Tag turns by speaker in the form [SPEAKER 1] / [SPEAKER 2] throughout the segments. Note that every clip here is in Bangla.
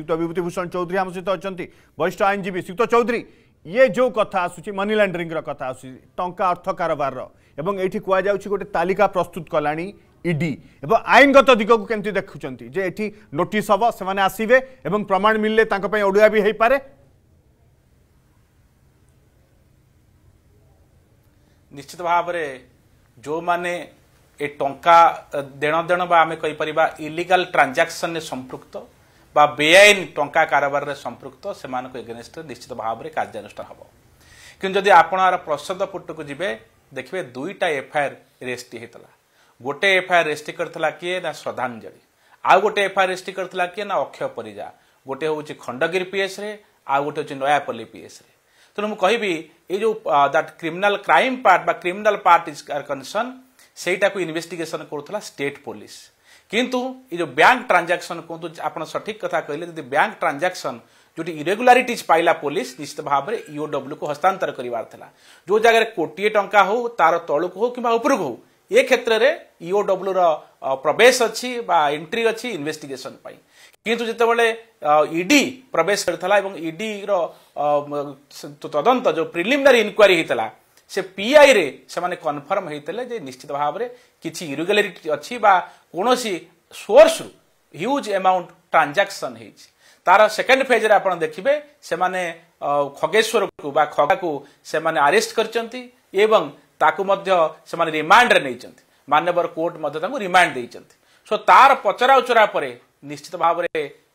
[SPEAKER 1] विभूति भूषण चौधरी आम सहित अच्छा वरिष्ठ आईनजीवी श्रीयुक्त चौधरी ये जो कथ आसू मनी लाण्ड्रिंग कथ आस टा अर्थ कारबार एवं ये कह गए तालिका प्रस्तुत कला इडी एवं आईनगत दिगक के देखुं जे ये नोटिस हम से आसवे और प्रमाण मिलने ओडिया भी हो पाए निश्चित भाव जो मैंने टा देणदेण आम कहीपर इलिगल ट्रांजाक्शन संपुक्त বা বেআইন টঙ্কা কারবারে সম্পৃক্ত সে এগেনেষ্টে নিশ্চিত ভাবে কার্যানুষ্ঠান হব কিন্তু যদি আপনার প্রসদ পুটকু যাবে দেখবে দুইটা এফআইআর রেজিস্ট্রি হয়েছিল গোটে এফআইআর রেজিষ্ট্রি করে কি না শ্রদ্ধাঞ্জলি আউ গোটে এফআইআর রেজিষ্ট্রি করে কি না অক্ষয় পরিজা গোটে হচ্ছে খণ্ডগিরি রে আউ গোটে হচ্ছে নয়াপল্লী পিএস রে তেমন মু কবি এই যে দ্যাট ক্রিমিনাল ক্রাইম পার্ট বা ক্রিমিনাল পার্ট ইজ কনসর্ন সেইটা ইনভেস্টিগেসন করুলা স্টেট পুলিশ কিন্তু এই যে ব্যাঙ্ক ট্রানজাকশন কুহতু আপনার সঠিক কথা কহিলেন যদি ব্যাঙ্ক ট্রানজাকশন ଯୋଉଠି ଇରେଗୁଲାରିଟିଜ୍ ପାଇଲା ପୋଲିସ ନିଶ୍ଚିତ ଭାବରେ ଇଓଡବ୍ଲ୍ୟୁକୁ ହସ୍ତାନ୍ତର କରିବାର ଥିଲା ଯୋଉ ଜାଗାରେ କୋଟିଏ ଟଙ୍କା ହଉ ତାର ତଳକୁ ହଉ କିମ୍ବା ଉପରକୁ ହଉ ଏ କ୍ଷେତ୍ରରେ ଇଓଡବ୍ଲ୍ୟୁର ପ୍ରବେଶ ଅଛି ବା ଏଣ୍ଟ୍ରି ଅଛି ଇନଭେଷ୍ଟିଗେସନ ପାଇଁ କିନ୍ତୁ ଯେତେବେଳେ ଇଡି ପ୍ରବେଶ କରିଥିଲା ଏବଂ ଇଡିର ତଦନ୍ତ ଯୋଉ ପ୍ରିଲିମିନାରୀ ଇନକ୍ୱାରି ହେଇଥିଲା ସେ ପିଆଇରେ ସେମାନେ କନଫର୍ମ ହେଇଥିଲେ ଯେ ନିଶ୍ଚିତ ଭାବରେ କିଛି ଇରୁଗାଲିଟି ଅଛି ବା କୌଣସି ସୋର୍ସରୁ ହ୍ୟୁଜ୍ ଆମାଉଣ୍ଟ ଟ୍ରାଞ୍ଜାକ୍ସନ୍ ହେଇଛି ତାର ସେକେଣ୍ଡ ଫେଜ୍ରେ ଆପଣ ଦେଖିବେ ସେମାନେ ଖଗେଶ୍ୱରକୁ ବା ଖଗାକୁ ସେମାନେ ଆରେଷ୍ଟ କରିଛନ୍ତି ଏବଂ ତାକୁ ମଧ୍ୟ ସେମାନେ ରିମାଣ୍ଡରେ ନେଇଛନ୍ତି ମାନ୍ୟବର କୋର୍ଟ ମଧ୍ୟ ତାଙ୍କୁ ରିମାଣ୍ଡ ଦେଇଛନ୍ତି ସୋ ତାର ପଚରା ଉଚରା ପରେ ନିଶ୍ଚିତ ଭାବରେ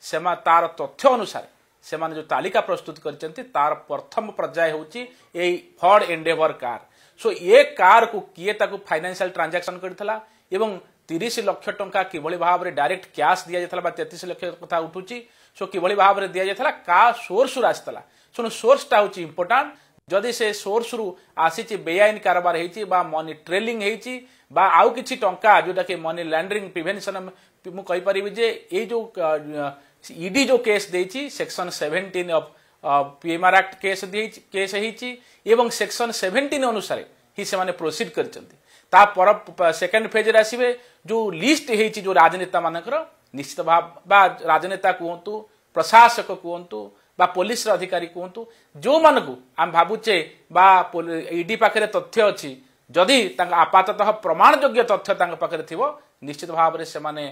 [SPEAKER 1] ସେମା ତାର ତଥ୍ୟ ଅନୁସାରେ से माने जो तालिका प्रस्तुत कर तार प्रथम पर्याय हूँ ये फर्ड एंडेवर कार सो ये कार को किए फाइनेसियाल ट्रांजाक्शन करस लक्ष टा कि भाव में डायरेक्ट क्या दि जाता तेतीस लक्ष क्या उठू सो कि भाव में दि जाता क्या सोर्स रु आसाला शुणु सोर्सटा हूँ इम्पोर्टाट जदि से सोर्स रु आसी बेआईन कारबार हो मनी ट्रेलींग आउ किसी टाँह जोटा मनी लैंड्रिंग प्रिभेनसन मुझे ये ଇଡି ଯେଉଁ କେସ୍ ଦେଇଛି section seventeen of PMR act case ଦେଇଛି କେସ୍ ହେଇଛି ଏବଂ ସେକ୍ସନ୍ ସେଭେଣ୍ଟିନ୍ ଅନୁସାରେ ହିଁ ସେମାନେ ପ୍ରୋସିଡ୍ କରିଛନ୍ତି ତା ପର ସେକେଣ୍ଡ ଫେଜ୍ରେ ଆସିବେ ଯେଉଁ ଲିଷ୍ଟ ହେଇଛି ଯେଉଁ ରାଜନେତାମାନଙ୍କର ନିଶ୍ଚିତ ଭାବ ବା ରାଜନେତା କୁହନ୍ତୁ ପ୍ରଶାସକ କୁହନ୍ତୁ ବା ପୋଲିସର ଅଧିକାରୀ କୁହନ୍ତୁ ଯେଉଁମାନଙ୍କୁ ଆମେ ଭାବୁଛେ ବା ଇଡି ପାଖରେ ତଥ୍ୟ ଅଛି ଯଦି ତାଙ୍କ ଆପାତତଃ ପ୍ରମାଣଯୋଗ୍ୟ ତଥ୍ୟ ତାଙ୍କ ପାଖରେ ଥିବ ନିଶ୍ଚିତ ଭାବରେ ସେମାନେ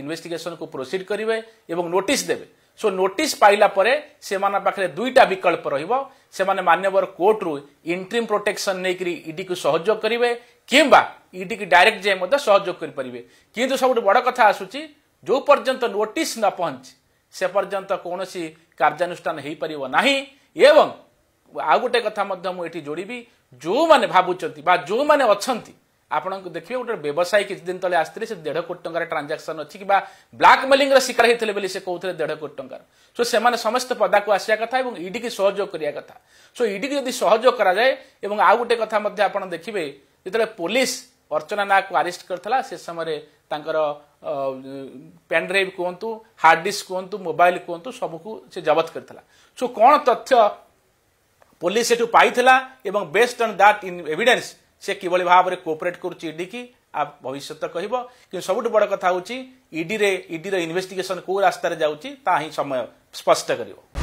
[SPEAKER 1] ইনভেস্টিগেসনকু ପ୍ରୋସିଡ୍ କରିବେ ଏବଂ ନୋଟିସ୍ ଦେବେ ସୋ ନୋଟିସ୍ ପାଇଲା ପରେ ସେମାନଙ୍କ ପାଖରେ ଦୁଇଟା ବିକଳ୍ପ ରହିବ ସେମାନେ ମାନ୍ୟବର କୋର୍ଟରୁ ଇଣ୍ଟ୍ରିମ୍ ପ୍ରୋଟେକ୍ସନ୍ ନେଇକରି ଇଡିକୁ ସହଯୋଗ କରିବେ କିମ୍ବା ଇଡିକି ଡାଇରେକ୍ଟ ଯାଇ ମଧ୍ୟ ସହଯୋଗ କରିପାରିବେ କିନ୍ତୁ ସବୁଠୁ ବଡ଼ କଥା ଆସୁଛି ଯେଉଁ ପର୍ଯ୍ୟନ୍ତ ନୋଟିସ୍ ନ ପହଞ୍ଚି ସେ ପର୍ଯ୍ୟନ୍ତ କୌଣସି କାର୍ଯ୍ୟାନୁଷ୍ଠାନ ହୋଇପାରିବ ନାହିଁ ଏବଂ ଆଉ ଗୋଟେ କଥା ମଧ୍ୟ ମୁଁ ଏଠି ଯୋଡ଼ିବି ଯେଉଁମାନେ ଭାବୁଛନ୍ତି ବା ଯେଉଁମାନେ ଅଛନ୍ତି ଆପଣଙ୍କୁ ଦେଖିବେ ଗୋଟେ ବ୍ୟବସାୟୀ କିଛି ଦିନ ତଳେ ଆସିଥିଲେ ସେ ଦେଢ଼ କୋଟି ଟଙ୍କାର ଟ୍ରାଞ୍ଜାକ୍ସନ୍ ଅଛି କିମ୍ବା ବ୍ଲାକ୍ମେଲିଂର ଶିକାର ହେଇଥିଲେ ବୋଲି ସେ କହୁଥିଲେ ଦେଢ଼ କୋଟି ଟଙ୍କାର ସୋ ସେମାନେ ସମସ୍ତେ ପଦାକୁ ଆସିବା କଥା ଏବଂ ଇଡିକି ସହଯୋଗ କରିବା କଥା ସୋ ଇଡିକି ଯଦି ସହଯୋଗ କରାଯାଏ ଏବଂ ଆଉ ଗୋଟେ କଥା ମଧ୍ୟ ଆପଣ ଦେଖିବେ ଯେତେବେଳେ ପୋଲିସ ଅର୍ଚ୍ଚନା ନାକୁ ଆରେଷ୍ଟ କରିଥିଲା ସେ ସମୟରେ ତାଙ୍କର ପେନ୍ଡ୍ରାଇଭ୍ କୁହନ୍ତୁ ହାର୍ଡ ଡିସ୍କ କୁହନ୍ତୁ ମୋବାଇଲ କୁହନ୍ତୁ ସବୁକୁ ସେ ଜବତ କରିଥିଲା ସୋ କ'ଣ ତଥ୍ୟ ପୋଲିସ ସେଠୁ ପାଇଥିଲା ଏବଂ based on that in evidence ସେ କିଭଳି ଭାବରେ କୋପରେଟ୍ କରୁଛି ଇଡିକି ଆ ଭବିଷ୍ୟତ କହିବ କିନ୍ତୁ ସବୁଠୁ ବଡ଼ କଥା ହେଉଛି ଇଡିରେ ଇଡିର ଇନ୍ଭେଷ୍ଟିଗେସନ୍ କେଉଁ ରାସ୍ତାରେ ଯାଉଛି ତାହା ହିଁ ସମୟ ସ୍ପଷ୍ଟ କରିବ